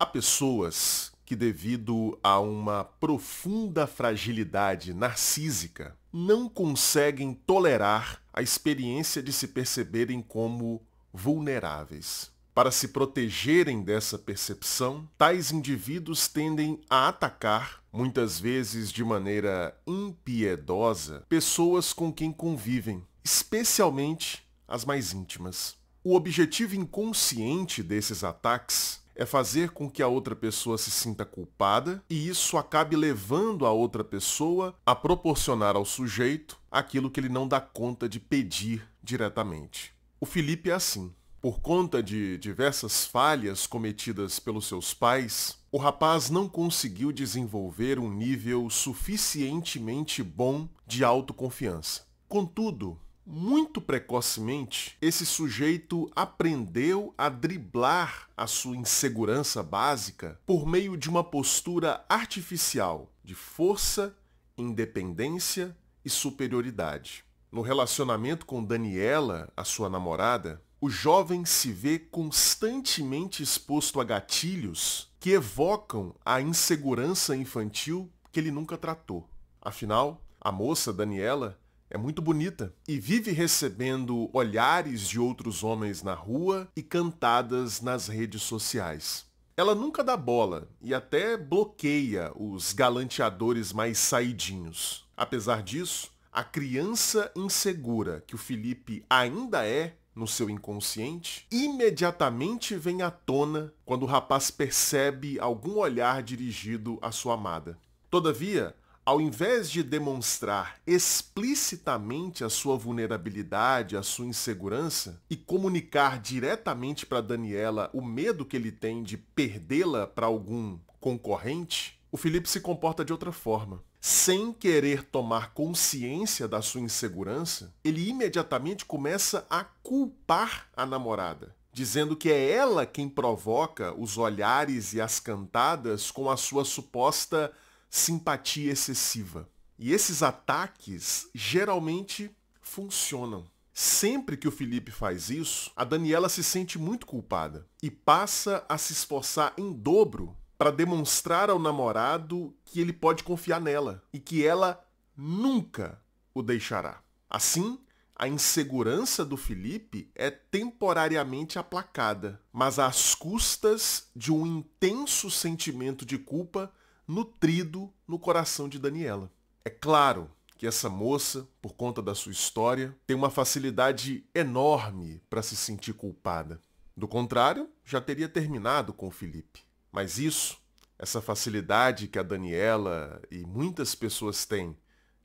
Há pessoas que, devido a uma profunda fragilidade narcísica, não conseguem tolerar a experiência de se perceberem como vulneráveis. Para se protegerem dessa percepção, tais indivíduos tendem a atacar, muitas vezes de maneira impiedosa, pessoas com quem convivem, especialmente as mais íntimas. O objetivo inconsciente desses ataques é fazer com que a outra pessoa se sinta culpada e isso acabe levando a outra pessoa a proporcionar ao sujeito aquilo que ele não dá conta de pedir diretamente. O Felipe é assim. Por conta de diversas falhas cometidas pelos seus pais, o rapaz não conseguiu desenvolver um nível suficientemente bom de autoconfiança. Contudo, muito precocemente, esse sujeito aprendeu a driblar a sua insegurança básica por meio de uma postura artificial de força, independência e superioridade. No relacionamento com Daniela, a sua namorada, o jovem se vê constantemente exposto a gatilhos que evocam a insegurança infantil que ele nunca tratou. Afinal, a moça Daniela é muito bonita e vive recebendo olhares de outros homens na rua e cantadas nas redes sociais. Ela nunca dá bola e até bloqueia os galanteadores mais saidinhos. Apesar disso, a criança insegura que o Felipe ainda é no seu inconsciente, imediatamente vem à tona quando o rapaz percebe algum olhar dirigido à sua amada. Todavia, ao invés de demonstrar explicitamente a sua vulnerabilidade, a sua insegurança e comunicar diretamente para Daniela o medo que ele tem de perdê-la para algum concorrente, o Felipe se comporta de outra forma. Sem querer tomar consciência da sua insegurança, ele imediatamente começa a culpar a namorada dizendo que é ela quem provoca os olhares e as cantadas com a sua suposta simpatia excessiva. E esses ataques geralmente funcionam. Sempre que o Felipe faz isso, a Daniela se sente muito culpada e passa a se esforçar em dobro para demonstrar ao namorado que ele pode confiar nela e que ela nunca o deixará. Assim, a insegurança do Felipe é temporariamente aplacada, mas às custas de um intenso sentimento de culpa nutrido no coração de Daniela. É claro que essa moça, por conta da sua história, tem uma facilidade enorme para se sentir culpada. Do contrário, já teria terminado com o Felipe. Mas isso, essa facilidade que a Daniela e muitas pessoas têm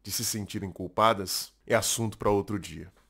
de se sentirem culpadas, é assunto para outro dia.